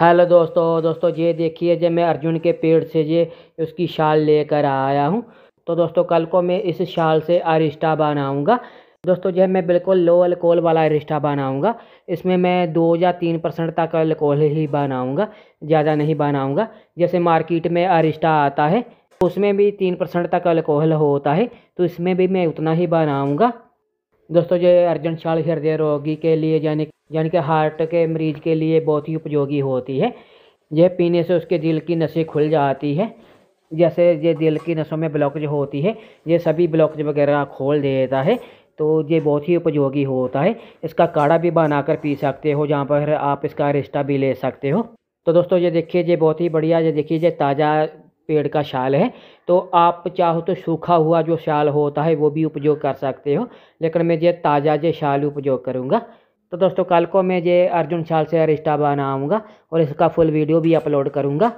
hello दोस्तों दोस्तों ये देखिए जब मैं अर्जुन के पेड़ से ये उसकी शाल लेकर आया हूँ तो दोस्तों कल को मैं इस शाल से अरिस्टा बनाऊँगा दोस्तों जो मैं बिल्कुल लो अल्कोहल वाला अरिस्टा बनाऊँगा इसमें मैं दो या तीन परसेंट तक अल्कोहल ही बनाऊँगा ज़्यादा नहीं बनाऊँगा जैसे मार्केट में अरिस्टा आता है उसमें भी तीन परसेंट तक अल्कोहल होता है तो इसमें भी मैं उतना ही बनाऊँगा दोस्तों जो अर्जेंट शाल हृदय रोगी के लिए यानी यानी कि हार्ट के मरीज के लिए बहुत ही उपयोगी होती है यह पीने से उसके दिल की नसें खुल जाती है जैसे ये दिल की नसों में ब्लॉकेज होती है ये सभी ब्लॉकेज वगैरह खोल देता है तो ये बहुत ही उपयोगी होता है इसका काढ़ा भी बनाकर पी सकते हो जहाँ पर आप इसका रिश्ता भी ले सकते हो तो दोस्तों ये देखिए ये बहुत ही बढ़िया ये देखिए ये ताज़ा पेड़ का शाल है तो आप चाहो तो सूखा हुआ जो शाल होता है वो भी उपयोग कर सकते हो लेकिन मैं ये ताज़ा जे शाल उपयोग करूँगा तो दोस्तों कल को मैं ये अर्जुन शाल से अरिस्टा बनाऊँगा और इसका फुल वीडियो भी अपलोड करूँगा